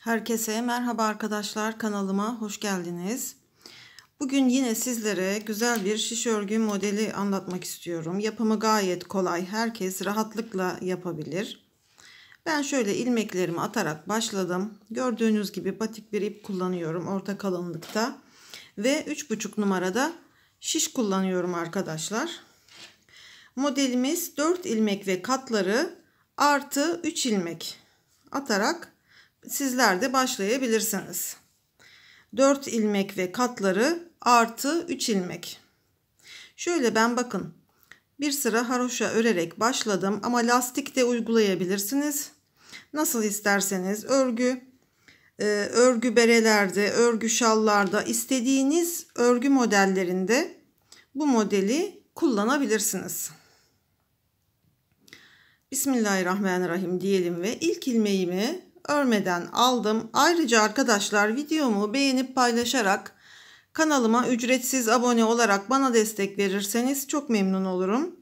Herkese merhaba arkadaşlar kanalıma hoş geldiniz. Bugün yine sizlere güzel bir şiş örgü modeli anlatmak istiyorum. Yapımı gayet kolay. Herkes rahatlıkla yapabilir. Ben şöyle ilmeklerimi atarak başladım. Gördüğünüz gibi batik bir ip kullanıyorum orta kalınlıkta. Ve 3,5 numarada şiş kullanıyorum arkadaşlar. Modelimiz 4 ilmek ve katları artı 3 ilmek atarak sizler de başlayabilirsiniz. 4 ilmek ve katları artı 3 ilmek. Şöyle ben bakın bir sıra haroşa örerek başladım ama lastik de uygulayabilirsiniz. Nasıl isterseniz örgü, e, örgü berelerde, örgü şallarda istediğiniz örgü modellerinde bu modeli kullanabilirsiniz. Bismillahirrahmanirrahim diyelim ve ilk ilmeğimi örmeden aldım. Ayrıca arkadaşlar videomu beğenip paylaşarak kanalıma ücretsiz abone olarak bana destek verirseniz çok memnun olurum.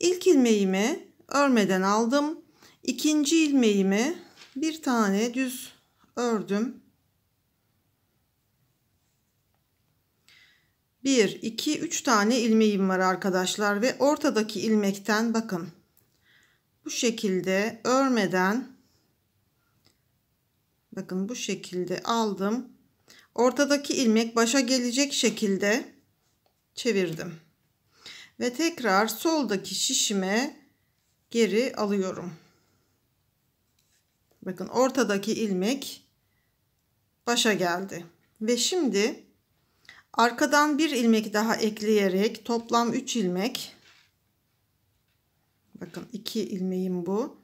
İlk ilmeğimi örmeden aldım. İkinci ilmeğimi bir tane düz ördüm. 1, 2, 3 tane ilmeğim var arkadaşlar ve ortadaki ilmekten bakın bu şekilde örmeden Bakın bu şekilde aldım. Ortadaki ilmek başa gelecek şekilde çevirdim. Ve tekrar soldaki şişime geri alıyorum. Bakın ortadaki ilmek başa geldi. Ve şimdi arkadan bir ilmek daha ekleyerek toplam 3 ilmek bakın 2 ilmeğim bu.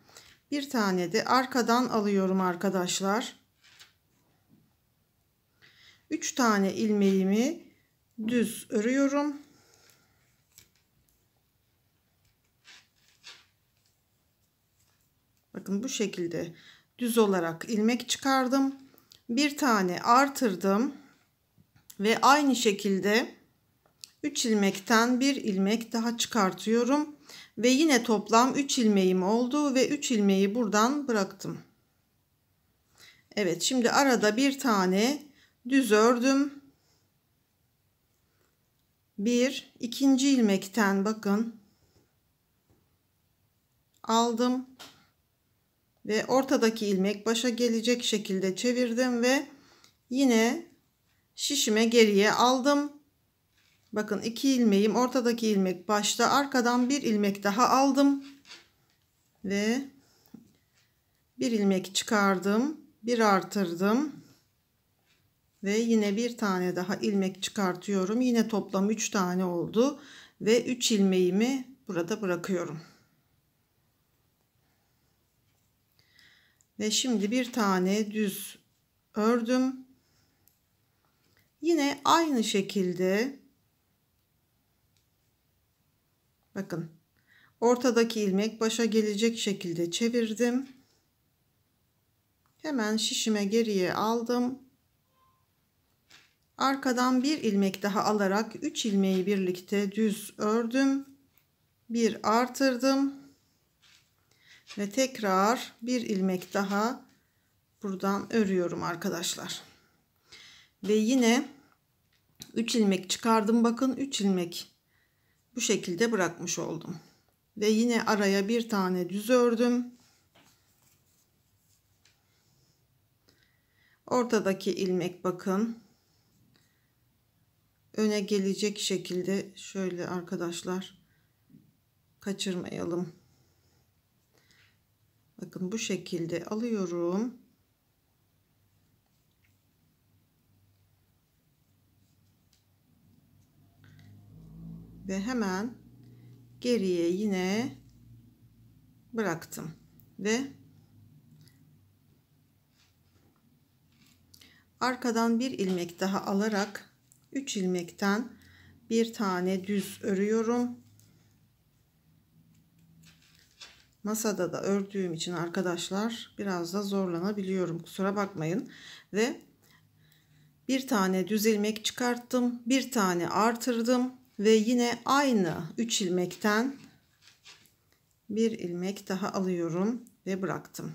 Bir tane de arkadan alıyorum arkadaşlar. 3 tane ilmeğimi düz örüyorum. Bakın bu şekilde düz olarak ilmek çıkardım. Bir tane artırdım ve aynı şekilde 3 ilmekten bir ilmek daha çıkartıyorum ve yine toplam 3 ilmeğim oldu ve 3 ilmeği buradan bıraktım. Evet şimdi arada bir tane düz ördüm. Bir ikinci ilmekten bakın aldım ve ortadaki ilmek başa gelecek şekilde çevirdim ve yine şişime geriye aldım. Bakın iki ilmeğim ortadaki ilmek başta arkadan bir ilmek daha aldım ve bir ilmek çıkardım bir artırdım ve yine bir tane daha ilmek çıkartıyorum yine toplam 3 tane oldu ve 3 ilmeğimi burada bırakıyorum ve şimdi bir tane düz ördüm yine aynı şekilde bakın ortadaki ilmek başa gelecek şekilde çevirdim hemen şişime geriye aldım arkadan bir ilmek daha alarak 3 ilmeği birlikte düz ördüm bir artırdım ve tekrar bir ilmek daha buradan örüyorum arkadaşlar ve yine 3 ilmek çıkardım bakın 3 ilmek bu şekilde bırakmış oldum ve yine araya bir tane düz ördüm ortadaki ilmek bakın öne gelecek şekilde şöyle arkadaşlar kaçırmayalım. Bakın bu şekilde alıyorum. Ve hemen geriye yine bıraktım. Ve arkadan bir ilmek daha alarak 3 ilmekten bir tane düz örüyorum. Masada da ördüğüm için arkadaşlar biraz da zorlanabiliyorum. Kusura bakmayın. Ve bir tane düz ilmek çıkarttım. Bir tane artırdım. Ve yine aynı 3 ilmekten bir ilmek daha alıyorum ve bıraktım.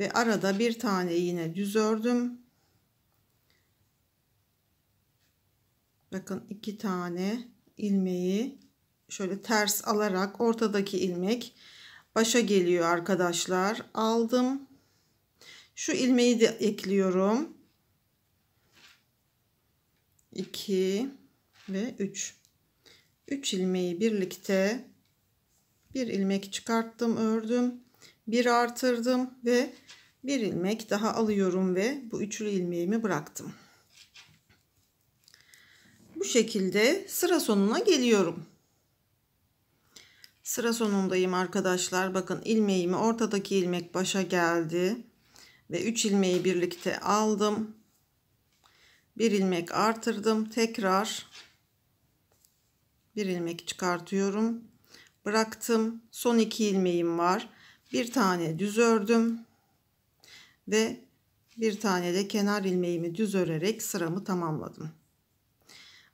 Ve arada bir tane yine düz ördüm bakın iki tane ilmeği şöyle ters alarak ortadaki ilmek başa geliyor arkadaşlar aldım şu ilmeği de ekliyorum 2 ve 3 3 ilmeği birlikte bir ilmek çıkarttım ördüm bir artırdım ve bir ilmek daha alıyorum ve bu üçlü ilmeğimi bıraktım şekilde sıra sonuna geliyorum. Sıra sonundayım arkadaşlar. Bakın ilmeğimi ortadaki ilmek başa geldi. Ve 3 ilmeği birlikte aldım. Bir ilmek artırdım. Tekrar bir ilmek çıkartıyorum. Bıraktım. Son 2 ilmeğim var. Bir tane düz ördüm. Ve bir tane de kenar ilmeğimi düz örerek sıramı tamamladım.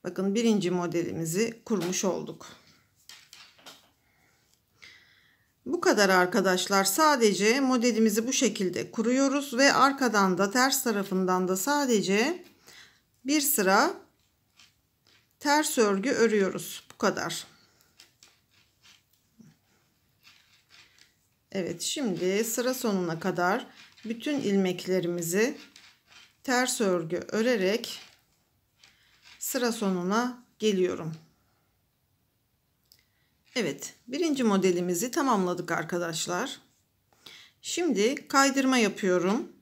Bakın birinci modelimizi kurmuş olduk. Bu kadar arkadaşlar sadece modelimizi bu şekilde kuruyoruz ve arkadan da ters tarafından da sadece bir sıra ters örgü örüyoruz. Bu kadar. Evet şimdi sıra sonuna kadar bütün ilmeklerimizi ters örgü örerek sıra sonuna geliyorum. Evet birinci modelimizi tamamladık arkadaşlar. Şimdi kaydırma yapıyorum.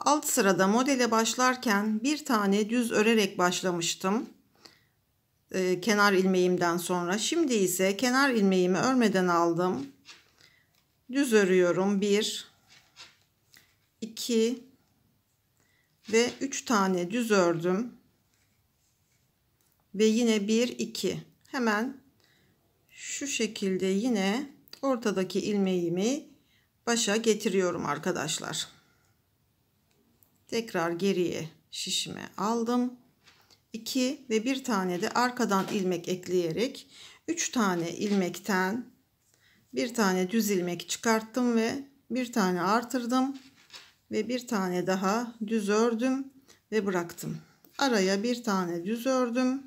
Alt sırada modele başlarken bir tane düz örerek başlamıştım. Ee, kenar ilmeğimden sonra. Şimdi ise kenar ilmeğimi örmeden aldım. Düz örüyorum. 1 2 ve 3 tane düz ördüm ve yine 1 2 hemen şu şekilde yine ortadaki ilmeğimi başa getiriyorum arkadaşlar tekrar geriye şişime aldım 2 ve bir tane de arkadan ilmek ekleyerek 3 tane ilmekten bir tane düz ilmek çıkarttım ve bir tane artırdım ve bir tane daha düz ördüm ve bıraktım. Araya bir tane düz ördüm.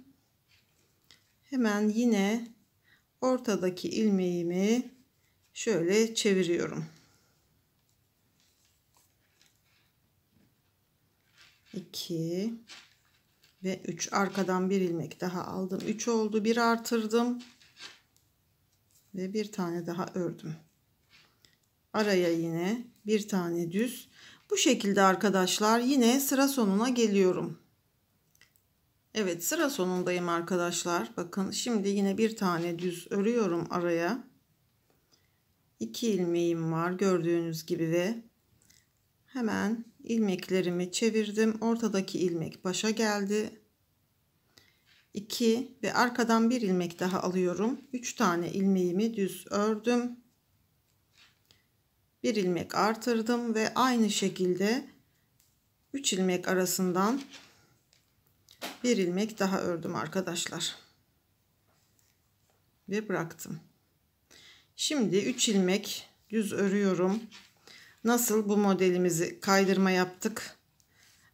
Hemen yine ortadaki ilmeğimi şöyle çeviriyorum. İki ve üç arkadan bir ilmek daha aldım. Üç oldu. Bir artırdım ve bir tane daha ördüm araya yine bir tane düz bu şekilde arkadaşlar yine sıra sonuna geliyorum Evet sıra sonundayım arkadaşlar bakın şimdi yine bir tane düz örüyorum araya 2 ilmeğim var gördüğünüz gibi ve hemen ilmeklerimi çevirdim ortadaki ilmek başa geldi 2 ve arkadan bir ilmek daha alıyorum 3 tane ilmeğimi düz ördüm bir ilmek artırdım ve aynı şekilde 3 ilmek arasından bir ilmek daha ördüm arkadaşlar ve bıraktım şimdi 3 ilmek düz örüyorum nasıl bu modelimizi kaydırma yaptık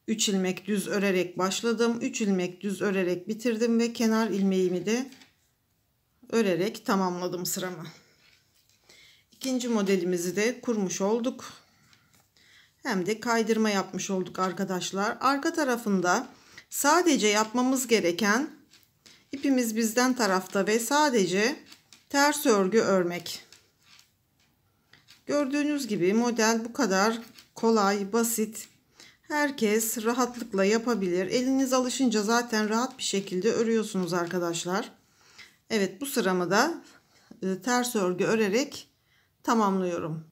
3 ilmek düz örerek başladım 3 ilmek düz örerek bitirdim ve kenar ilmeğimi de örerek tamamladım sıramı İkinci modelimizi de kurmuş olduk. Hem de kaydırma yapmış olduk arkadaşlar. Arka tarafında sadece yapmamız gereken ipimiz bizden tarafta ve sadece ters örgü örmek. Gördüğünüz gibi model bu kadar kolay, basit. Herkes rahatlıkla yapabilir. Eliniz alışınca zaten rahat bir şekilde örüyorsunuz arkadaşlar. Evet bu sıramı da e, ters örgü örerek tamamlıyorum.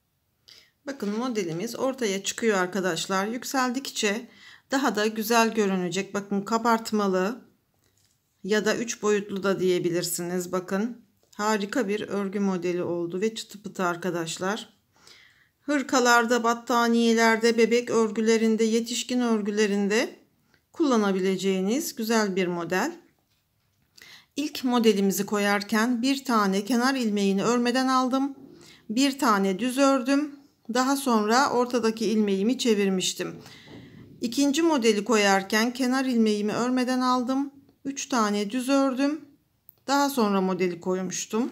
Bakın modelimiz ortaya çıkıyor arkadaşlar. Yükseldikçe daha da güzel görünecek. Bakın kabartmalı ya da 3 boyutlu da diyebilirsiniz. Bakın harika bir örgü modeli oldu ve çıtı pıtı arkadaşlar. Hırkalarda, battaniyelerde, bebek örgülerinde, yetişkin örgülerinde kullanabileceğiniz güzel bir model. İlk modelimizi koyarken bir tane kenar ilmeğini örmeden aldım bir tane düz ördüm. Daha sonra ortadaki ilmeğimi çevirmiştim. İkinci modeli koyarken kenar ilmeğimi örmeden aldım. 3 tane düz ördüm. Daha sonra modeli koymuştum.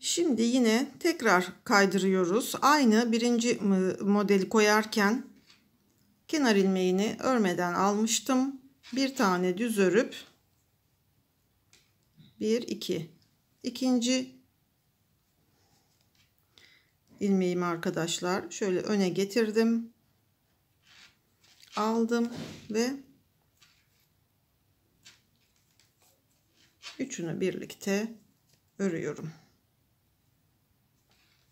Şimdi yine tekrar kaydırıyoruz. Aynı birinci modeli koyarken kenar ilmeğini örmeden almıştım. Bir tane düz örüp 1 2 ikinci ilmeğimi arkadaşlar şöyle öne getirdim aldım ve üçünü birlikte örüyorum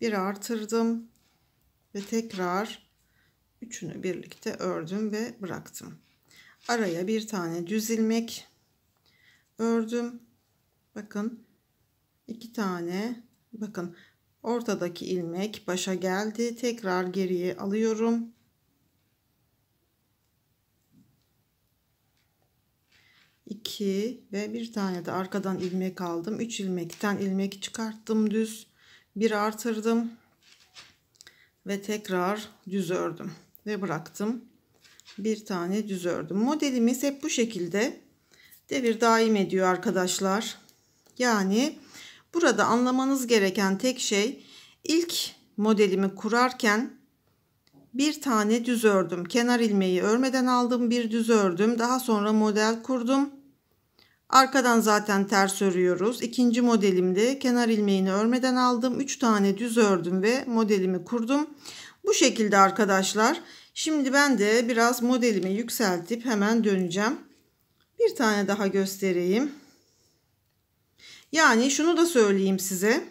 bir artırdım ve tekrar üçünü birlikte ördüm ve bıraktım araya bir tane düz ilmek ördüm bakın iki tane bakın ortadaki ilmek başa geldi tekrar geriye alıyorum iki ve bir tane de arkadan ilmek aldım üç ilmekten ilmek çıkarttım düz bir artırdım ve tekrar düz ördüm ve bıraktım bir tane düz ördüm modelimiz hep bu şekilde devir daim ediyor arkadaşlar yani Burada anlamanız gereken tek şey ilk modelimi kurarken bir tane düz ördüm. Kenar ilmeği örmeden aldım bir düz ördüm. Daha sonra model kurdum. Arkadan zaten ters örüyoruz. İkinci modelimde kenar ilmeğini örmeden aldım. 3 tane düz ördüm ve modelimi kurdum. Bu şekilde arkadaşlar. Şimdi ben de biraz modelimi yükseltip hemen döneceğim. Bir tane daha göstereyim. Yani şunu da söyleyeyim size.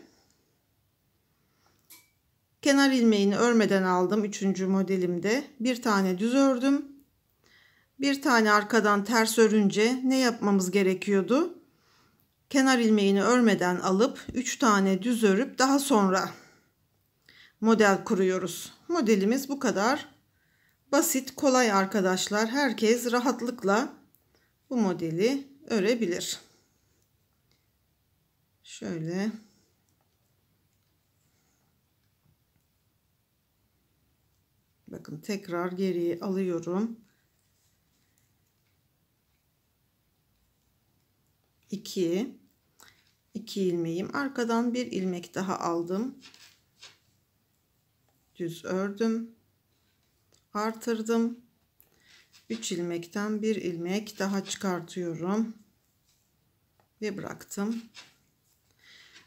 Kenar ilmeğini örmeden aldım 3. modelimde. Bir tane düz ördüm. Bir tane arkadan ters örünce ne yapmamız gerekiyordu? Kenar ilmeğini örmeden alıp 3 tane düz örüp daha sonra model kuruyoruz. Modelimiz bu kadar basit, kolay arkadaşlar. Herkes rahatlıkla bu modeli örebilir şöyle bakın tekrar geriye alıyorum 2 2 ilmeğim arkadan bir ilmek daha aldım düz ördüm artırdım 3 ilmekten bir ilmek daha çıkartıyorum ve bıraktım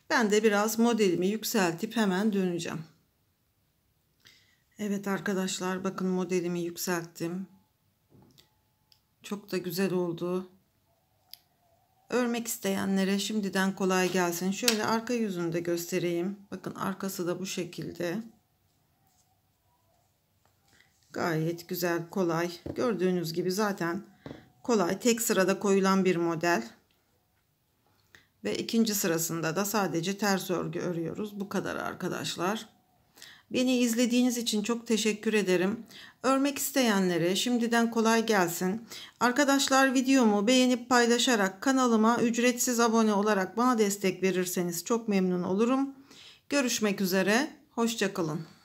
ben de biraz modelimi yükseltip hemen döneceğim. Evet arkadaşlar bakın modelimi yükselttim. Çok da güzel oldu. Örmek isteyenlere şimdiden kolay gelsin. Şöyle arka yüzünü de göstereyim. Bakın arkası da bu şekilde. Gayet güzel, kolay. Gördüğünüz gibi zaten kolay. Tek sırada koyulan bir model. Ve ikinci sırasında da sadece ters örgü örüyoruz. Bu kadar arkadaşlar. Beni izlediğiniz için çok teşekkür ederim. Örmek isteyenlere şimdiden kolay gelsin. Arkadaşlar videomu beğenip paylaşarak kanalıma ücretsiz abone olarak bana destek verirseniz çok memnun olurum. Görüşmek üzere. Hoşçakalın.